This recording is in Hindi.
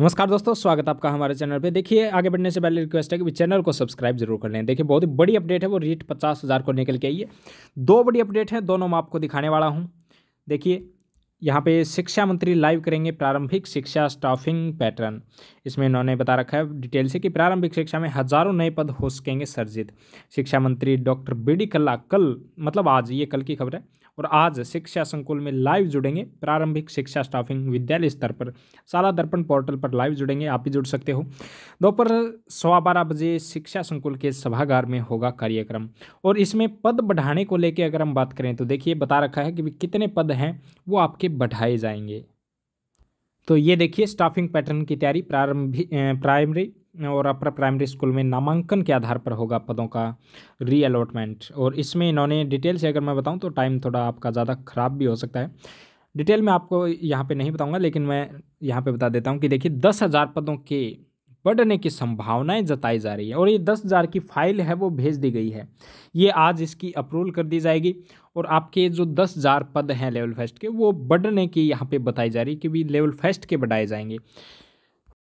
नमस्कार दोस्तों स्वागत आपका हमारे चैनल पे देखिए आगे बढ़ने से पहले रिक्वेस्ट है कि चैनल को सब्सक्राइब जरूर कर लें देखिए बहुत ही बड़ी अपडेट है वो रेट पचास हज़ार को निकल के आई है दो बड़ी अपडेट हैं दोनों मैं आपको दिखाने वाला हूँ देखिए यहाँ पे शिक्षा मंत्री लाइव करेंगे प्रारंभिक शिक्षा स्टाफिंग पैटर्न इसमें इन्होंने बता रखा है डिटेल से कि प्रारंभिक शिक्षा में हजारों नए पद हो सकेंगे सर्जित शिक्षा मंत्री डॉक्टर बी डी कल्ला कल मतलब आज ये कल की खबर है और आज शिक्षा संकुल में लाइव जुड़ेंगे प्रारंभिक शिक्षा स्टाफिंग विद्यालय स्तर पर शाला दर्पण पोर्टल पर लाइव जुड़ेंगे आप भी जुड़ सकते हो दोपहर सवा बारह बजे शिक्षा संकुल के सभागार में होगा कार्यक्रम और इसमें पद बढ़ाने को लेकर अगर हम बात करें तो देखिए बता रखा है कि कितने पद हैं वो आपके बढ़ाए जाएंगे तो ये देखिए स्टाफिंग पैटर्न की तैयारी प्रारंभिक प्राइमरी और अपर प्राइमरी स्कूल में नामांकन के आधार पर होगा पदों का री अलॉटमेंट और इसमें इन्होंने डिटेल से अगर मैं बताऊं तो टाइम थोड़ा आपका ज़्यादा ख़राब भी हो सकता है डिटेल में आपको यहाँ पे नहीं बताऊंगा लेकिन मैं यहाँ पे बता देता हूँ कि देखिए दस हज़ार पदों के बढ़ने की संभावनाएं जताई जा रही है और ये दस हज़ार की फाइल है वो भेज दी गई है ये आज इसकी अप्रूवल कर दी जाएगी और आपके जो दस हज़ार पद हैं लेवल फेस्ट के वो बढ़ने की यहाँ पे बताई जा रही है कि भी लेवल फेस्ट के बढ़ाए जाएंगे